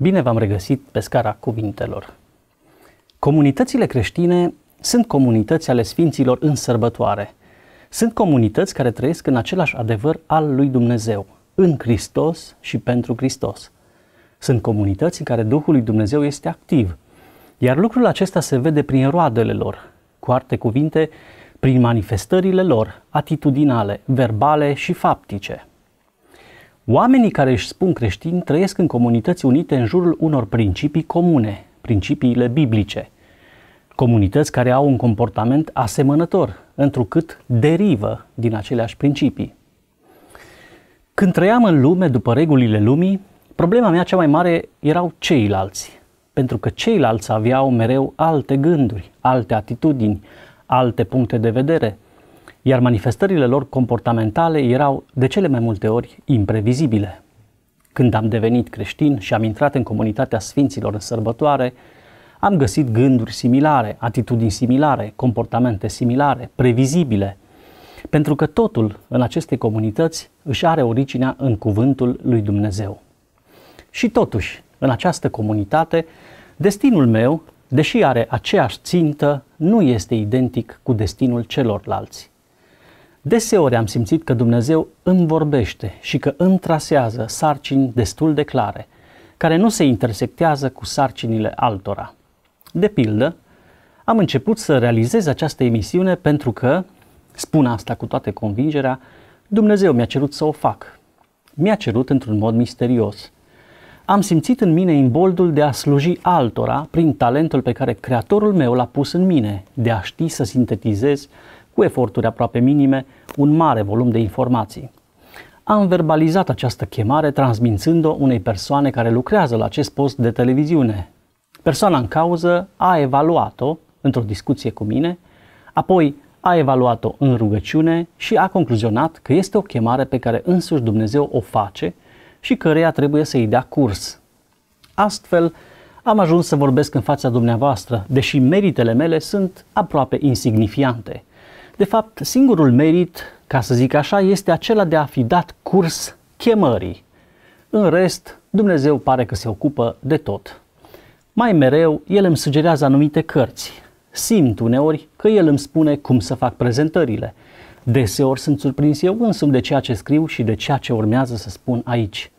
Bine v-am regăsit pe scara cuvintelor. Comunitățile creștine sunt comunități ale sfinților în sărbătoare. Sunt comunități care trăiesc în același adevăr al lui Dumnezeu, în Hristos și pentru Hristos. Sunt comunități în care Duhul lui Dumnezeu este activ, iar lucrul acesta se vede prin roadele lor, cu alte cuvinte, prin manifestările lor, atitudinale, verbale și faptice. Oamenii care își spun creștini trăiesc în comunități unite în jurul unor principii comune, principiile biblice. Comunități care au un comportament asemănător, întrucât derivă din aceleași principii. Când trăiam în lume după regulile lumii, problema mea cea mai mare erau ceilalți, pentru că ceilalți aveau mereu alte gânduri, alte atitudini, alte puncte de vedere – iar manifestările lor comportamentale erau de cele mai multe ori imprevizibile. Când am devenit creștin și am intrat în comunitatea sfinților în sărbătoare, am găsit gânduri similare, atitudini similare, comportamente similare, previzibile, pentru că totul în aceste comunități își are originea în cuvântul lui Dumnezeu. Și totuși, în această comunitate, destinul meu, deși are aceeași țintă, nu este identic cu destinul celorlalți. Deseori am simțit că Dumnezeu îmi vorbește și că îmi trasează sarcini destul de clare, care nu se intersectează cu sarcinile altora. De pildă, am început să realizez această emisiune pentru că, spun asta cu toată convingerea, Dumnezeu mi-a cerut să o fac. Mi-a cerut într-un mod misterios. Am simțit în mine imboldul de a sluji altora prin talentul pe care Creatorul meu l-a pus în mine, de a ști să sintetizez cu eforturi aproape minime, un mare volum de informații. Am verbalizat această chemare transmințând-o unei persoane care lucrează la acest post de televiziune. Persoana în cauză a evaluat-o într-o discuție cu mine, apoi a evaluat-o în rugăciune și a concluzionat că este o chemare pe care însuși Dumnezeu o face și căreia trebuie să-i dea curs. Astfel, am ajuns să vorbesc în fața dumneavoastră, deși meritele mele sunt aproape insignifiante. De fapt, singurul merit, ca să zic așa, este acela de a fi dat curs chemării. În rest, Dumnezeu pare că se ocupă de tot. Mai mereu, El îmi sugerează anumite cărți. Simt uneori că El îmi spune cum să fac prezentările. Deseori sunt surprins eu însumi de ceea ce scriu și de ceea ce urmează să spun aici.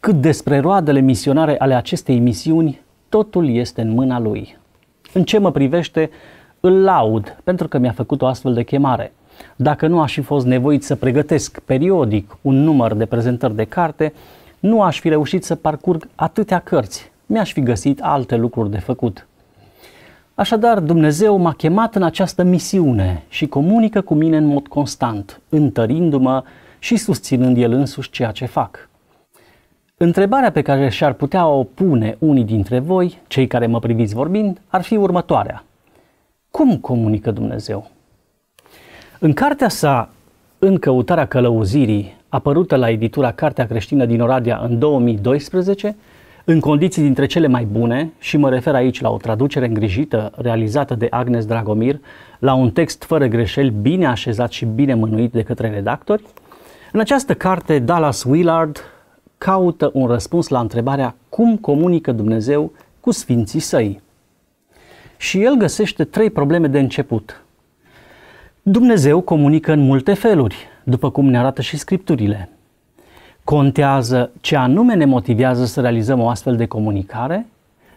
Cât despre roadele misionare ale acestei misiuni, totul este în mâna Lui. În ce mă privește, îl laud pentru că mi-a făcut o astfel de chemare. Dacă nu aș fi fost nevoit să pregătesc periodic un număr de prezentări de carte, nu aș fi reușit să parcurg atâtea cărți. Mi-aș fi găsit alte lucruri de făcut. Așadar, Dumnezeu m-a chemat în această misiune și comunică cu mine în mod constant, întărindu-mă și susținând El însuși ceea ce fac. Întrebarea pe care și-ar putea o pune unii dintre voi, cei care mă priviți vorbind, ar fi următoarea – cum comunică Dumnezeu? În cartea sa, În căutarea călăuzirii, apărută la editura Cartea creștină din Oradea în 2012, în condiții dintre cele mai bune, și mă refer aici la o traducere îngrijită realizată de Agnes Dragomir, la un text fără greșeli bine așezat și bine mânuit de către redactori, în această carte Dallas Willard caută un răspuns la întrebarea cum comunică Dumnezeu cu sfinții săi și el găsește trei probleme de început. Dumnezeu comunică în multe feluri, după cum ne arată și scripturile. Contează ce anume ne motivează să realizăm o astfel de comunicare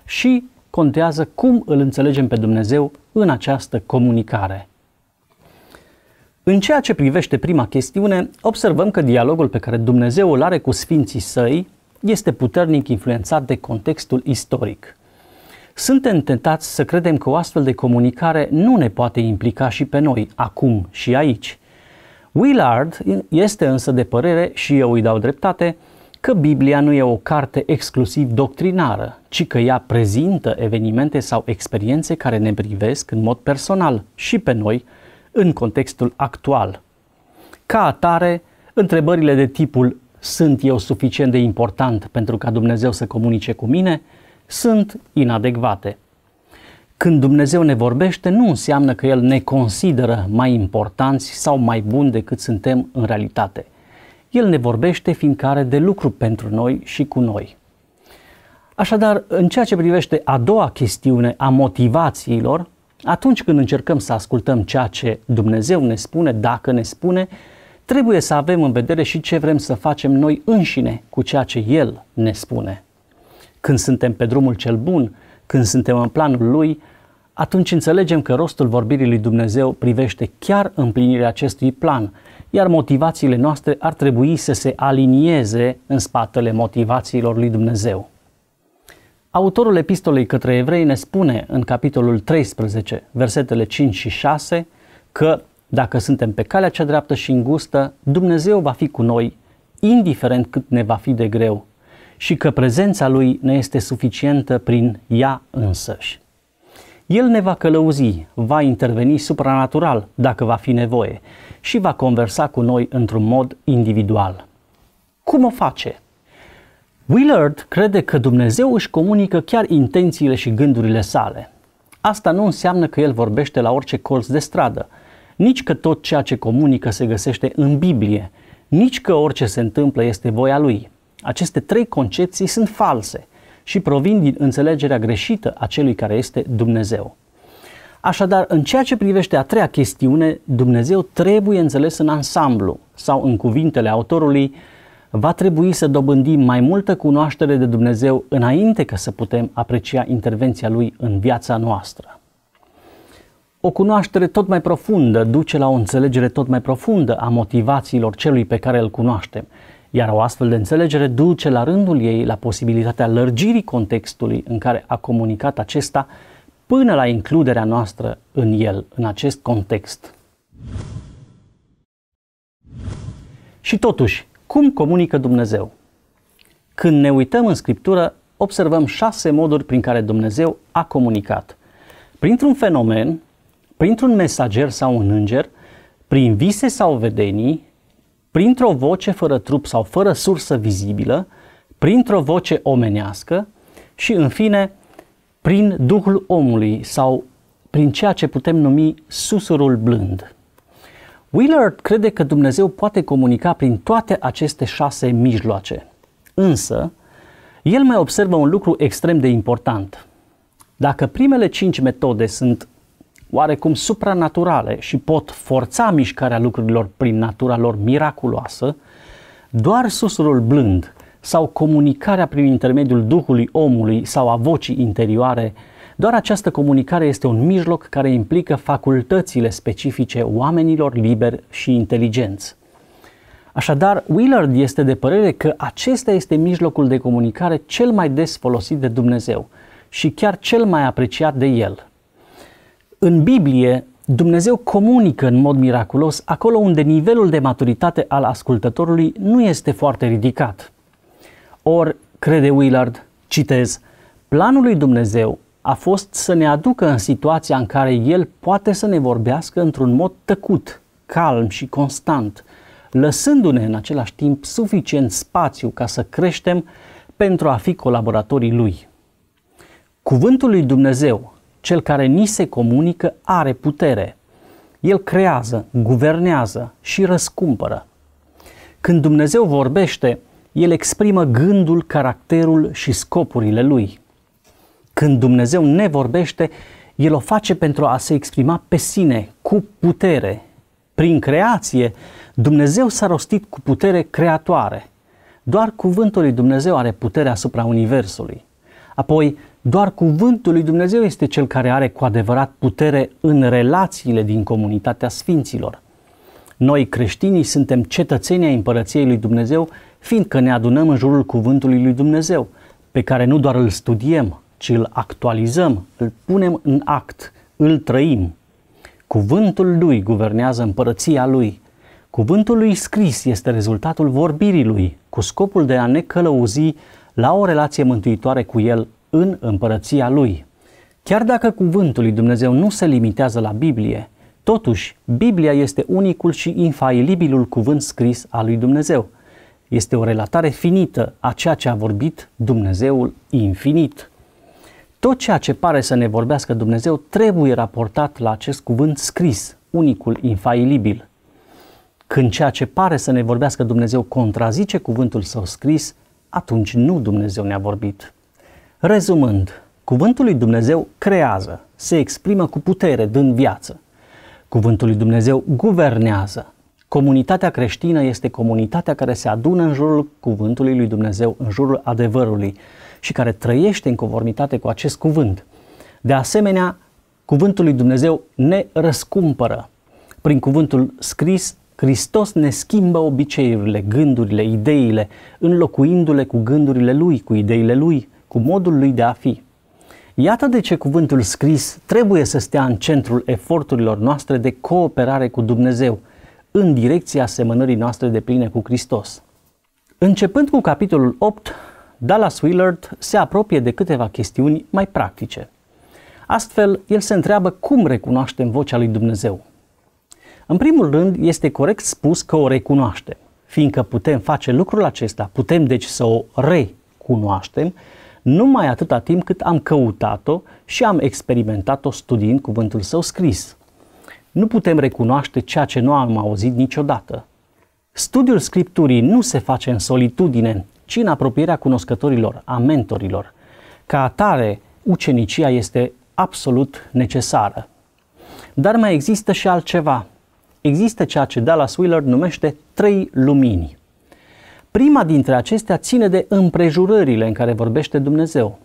și contează cum îl înțelegem pe Dumnezeu în această comunicare. În ceea ce privește prima chestiune, observăm că dialogul pe care Dumnezeu îl are cu sfinții săi este puternic influențat de contextul istoric – suntem tentați să credem că o astfel de comunicare nu ne poate implica și pe noi, acum și aici. Willard este însă de părere, și eu îi dau dreptate, că Biblia nu e o carte exclusiv doctrinară, ci că ea prezintă evenimente sau experiențe care ne privesc în mod personal și pe noi, în contextul actual. Ca atare, întrebările de tipul sunt eu suficient de important pentru ca Dumnezeu să comunice cu mine – sunt inadecvate. Când Dumnezeu ne vorbește, nu înseamnă că El ne consideră mai importanți sau mai buni decât suntem în realitate. El ne vorbește fiindcă are de lucru pentru noi și cu noi. Așadar, în ceea ce privește a doua chestiune a motivațiilor, atunci când încercăm să ascultăm ceea ce Dumnezeu ne spune, dacă ne spune, trebuie să avem în vedere și ce vrem să facem noi înșine cu ceea ce El ne spune când suntem pe drumul cel bun, când suntem în planul Lui, atunci înțelegem că rostul vorbirii lui Dumnezeu privește chiar împlinirea acestui plan, iar motivațiile noastre ar trebui să se alinieze în spatele motivațiilor lui Dumnezeu. Autorul epistolei către evrei ne spune în capitolul 13, versetele 5 și 6, că dacă suntem pe calea cea dreaptă și îngustă, Dumnezeu va fi cu noi, indiferent cât ne va fi de greu, și că prezența Lui ne este suficientă prin ea însăși. El ne va călăuzi, va interveni supranatural dacă va fi nevoie și va conversa cu noi într-un mod individual. Cum o face? Willard crede că Dumnezeu își comunică chiar intențiile și gândurile sale. Asta nu înseamnă că el vorbește la orice colț de stradă, nici că tot ceea ce comunică se găsește în Biblie, nici că orice se întâmplă este voia lui. Aceste trei concepții sunt false și provin din înțelegerea greșită a celui care este Dumnezeu. Așadar, în ceea ce privește a treia chestiune, Dumnezeu trebuie înțeles în ansamblu sau în cuvintele autorului, va trebui să dobândim mai multă cunoaștere de Dumnezeu înainte ca să putem aprecia intervenția Lui în viața noastră. O cunoaștere tot mai profundă duce la o înțelegere tot mai profundă a motivațiilor celui pe care îl cunoaștem iar o astfel de înțelegere duce la rândul ei la posibilitatea lărgirii contextului în care a comunicat acesta până la includerea noastră în el, în acest context. Și totuși, cum comunică Dumnezeu? Când ne uităm în Scriptură, observăm șase moduri prin care Dumnezeu a comunicat. Printr-un fenomen, printr-un mesager sau un înger, prin vise sau vedenii, printr-o voce fără trup sau fără sursă vizibilă, printr-o voce omenească și, în fine, prin Duhul omului sau prin ceea ce putem numi susurul blând. Willard crede că Dumnezeu poate comunica prin toate aceste șase mijloace. Însă, el mai observă un lucru extrem de important. Dacă primele cinci metode sunt oarecum supranaturale și pot forța mișcarea lucrurilor prin natura lor miraculoasă, doar susurul blând sau comunicarea prin intermediul Duhului omului sau a vocii interioare, doar această comunicare este un mijloc care implică facultățile specifice oamenilor liberi și inteligenți. Așadar, Willard este de părere că acesta este mijlocul de comunicare cel mai des folosit de Dumnezeu și chiar cel mai apreciat de el – în Biblie, Dumnezeu comunică în mod miraculos acolo unde nivelul de maturitate al ascultătorului nu este foarte ridicat. Or, crede Willard, citez, planul lui Dumnezeu a fost să ne aducă în situația în care El poate să ne vorbească într-un mod tăcut, calm și constant, lăsându-ne în același timp suficient spațiu ca să creștem pentru a fi colaboratorii Lui. Cuvântul lui Dumnezeu cel care ni se comunică are putere. El creează, guvernează și răscumpără. Când Dumnezeu vorbește, el exprimă gândul, caracterul și scopurile lui. Când Dumnezeu ne vorbește, el o face pentru a se exprima pe sine cu putere. Prin creație, Dumnezeu s-a rostit cu putere creatoare. Doar cuvântul lui Dumnezeu are putere asupra Universului. Apoi, doar cuvântul lui Dumnezeu este cel care are cu adevărat putere în relațiile din comunitatea sfinților. Noi creștinii suntem cetățenii ai împărăției lui Dumnezeu, fiindcă ne adunăm în jurul cuvântului lui Dumnezeu, pe care nu doar îl studiem, ci îl actualizăm, îl punem în act, îl trăim. Cuvântul lui guvernează împărăția lui. Cuvântul lui scris este rezultatul vorbirii lui, cu scopul de a ne călăuzi la o relație mântuitoare cu el în împărăția lui. Chiar dacă cuvântul lui Dumnezeu nu se limitează la Biblie, totuși Biblia este unicul și infailibilul cuvânt scris al lui Dumnezeu. Este o relatare finită a ceea ce a vorbit Dumnezeul infinit. Tot ceea ce pare să ne vorbească Dumnezeu trebuie raportat la acest cuvânt scris, unicul infailibil. Când ceea ce pare să ne vorbească Dumnezeu contrazice cuvântul său scris, atunci nu Dumnezeu ne-a vorbit. Rezumând, Cuvântul lui Dumnezeu creează, se exprimă cu putere, dând viață. Cuvântul lui Dumnezeu guvernează. Comunitatea creștină este comunitatea care se adună în jurul cuvântului lui Dumnezeu, în jurul adevărului și care trăiește în conformitate cu acest cuvânt. De asemenea, cuvântul lui Dumnezeu ne răscumpără. Prin cuvântul scris, Hristos ne schimbă obiceiurile, gândurile, ideile, înlocuindu-le cu gândurile Lui, cu ideile Lui, cu modul lui de a fi. Iată de ce cuvântul scris trebuie să stea în centrul eforturilor noastre de cooperare cu Dumnezeu, în direcția semănării noastre de pline cu Hristos. Începând cu capitolul 8, Dallas Willard se apropie de câteva chestiuni mai practice. Astfel, el se întreabă cum recunoaștem vocea lui Dumnezeu. În primul rând, este corect spus că o recunoaștem, fiindcă putem face lucrul acesta, putem deci să o recunoaștem, numai atâta timp cât am căutat-o și am experimentat-o studiind cuvântul său scris. Nu putem recunoaște ceea ce nu am auzit niciodată. Studiul Scripturii nu se face în solitudine, ci în apropierea cunoscătorilor, a mentorilor. Ca atare, ucenicia este absolut necesară. Dar mai există și altceva. Există ceea ce Dallas Willard numește trei lumini – Prima dintre acestea ține de împrejurările în care vorbește Dumnezeu.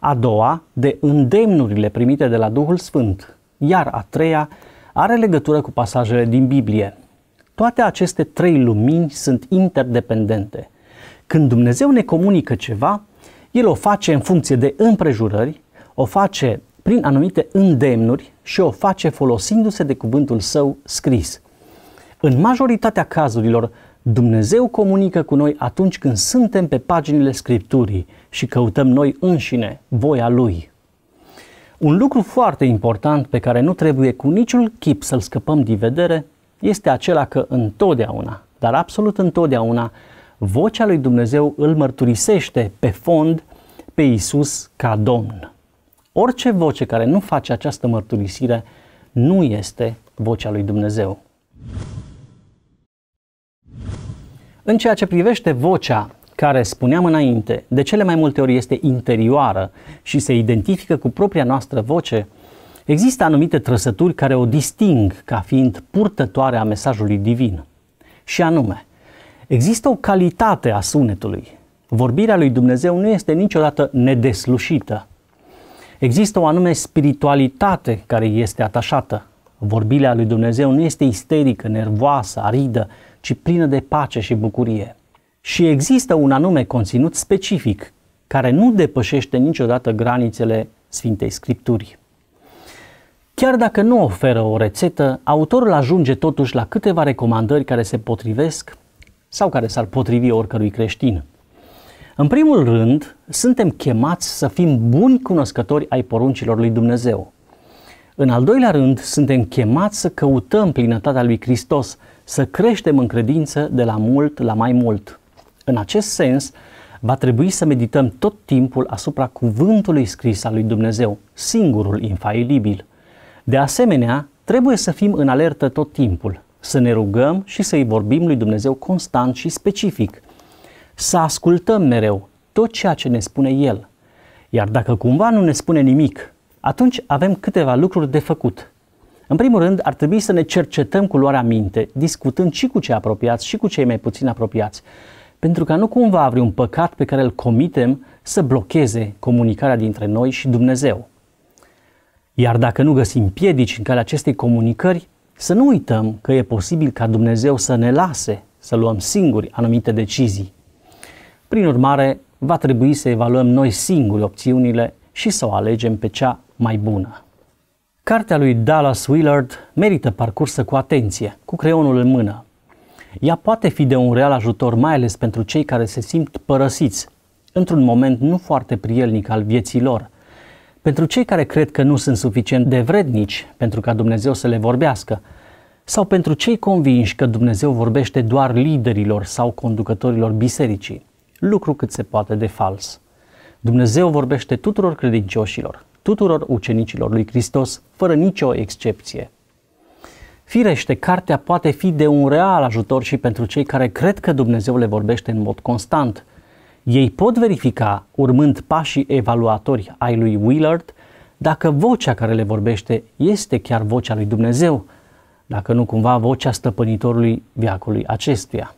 A doua, de îndemnurile primite de la Duhul Sfânt. Iar a treia are legătură cu pasajele din Biblie. Toate aceste trei lumini sunt interdependente. Când Dumnezeu ne comunică ceva, El o face în funcție de împrejurări, o face prin anumite îndemnuri și o face folosindu-se de cuvântul său scris. În majoritatea cazurilor, Dumnezeu comunică cu noi atunci când suntem pe paginile Scripturii și căutăm noi înșine voia Lui. Un lucru foarte important pe care nu trebuie cu niciun chip să-l scăpăm din vedere este acela că întotdeauna, dar absolut întotdeauna, vocea lui Dumnezeu îl mărturisește pe fond pe Isus ca Domn. Orice voce care nu face această mărturisire nu este vocea lui Dumnezeu. În ceea ce privește vocea care spuneam înainte, de cele mai multe ori este interioară și se identifică cu propria noastră voce, există anumite trăsături care o disting ca fiind purtătoare a mesajului divin. Și anume, există o calitate a sunetului. Vorbirea lui Dumnezeu nu este niciodată nedeslușită. Există o anume spiritualitate care este atașată. Vorbirea lui Dumnezeu nu este isterică, nervoasă, aridă, ci plină de pace și bucurie. Și există un anume conținut specific care nu depășește niciodată granițele Sfintei Scripturi. Chiar dacă nu oferă o rețetă, autorul ajunge totuși la câteva recomandări care se potrivesc sau care s-ar potrivi oricărui creștin. În primul rând, suntem chemați să fim buni cunoscători ai poruncilor lui Dumnezeu. În al doilea rând, suntem chemați să căutăm plinătatea lui Hristos, să creștem în credință de la mult la mai mult. În acest sens, va trebui să medităm tot timpul asupra cuvântului scris al lui Dumnezeu, singurul infailibil. De asemenea, trebuie să fim în alertă tot timpul, să ne rugăm și să-i vorbim lui Dumnezeu constant și specific, să ascultăm mereu tot ceea ce ne spune El. Iar dacă cumva nu ne spune nimic, atunci avem câteva lucruri de făcut. În primul rând, ar trebui să ne cercetăm cu luarea minte, discutând și cu cei apropiați și cu cei mai puțin apropiați, pentru ca nu cumva un păcat pe care îl comitem să blocheze comunicarea dintre noi și Dumnezeu. Iar dacă nu găsim piedici în calea acestei comunicări, să nu uităm că e posibil ca Dumnezeu să ne lase să luăm singuri anumite decizii. Prin urmare, va trebui să evaluăm noi singuri opțiunile și să o alegem pe cea mai bună. Cartea lui Dallas Willard merită parcursă cu atenție, cu creionul în mână. Ea poate fi de un real ajutor, mai ales pentru cei care se simt părăsiți, într-un moment nu foarte prielnic al vieții lor. Pentru cei care cred că nu sunt suficient de vrednici pentru ca Dumnezeu să le vorbească, sau pentru cei convinși că Dumnezeu vorbește doar liderilor sau conducătorilor bisericii, lucru cât se poate de fals. Dumnezeu vorbește tuturor credincioșilor, tuturor ucenicilor lui Hristos, fără nicio excepție. Firește, cartea poate fi de un real ajutor și pentru cei care cred că Dumnezeu le vorbește în mod constant. Ei pot verifica, urmând pașii evaluatori ai lui Willard, dacă vocea care le vorbește este chiar vocea lui Dumnezeu, dacă nu cumva vocea stăpânitorului viacului acestuia.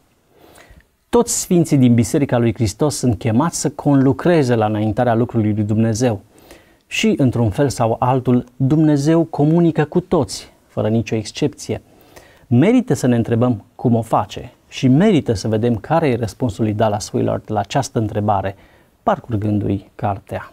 Toți sfinții din Biserica lui Hristos sunt chemați să conlucreze la înaintarea lucrului lui Dumnezeu – și, într-un fel sau altul, Dumnezeu comunică cu toți, fără nicio excepție. Merită să ne întrebăm cum o face și merită să vedem care e răspunsul lui Dallas Willard la această întrebare, parcurgându-i cartea.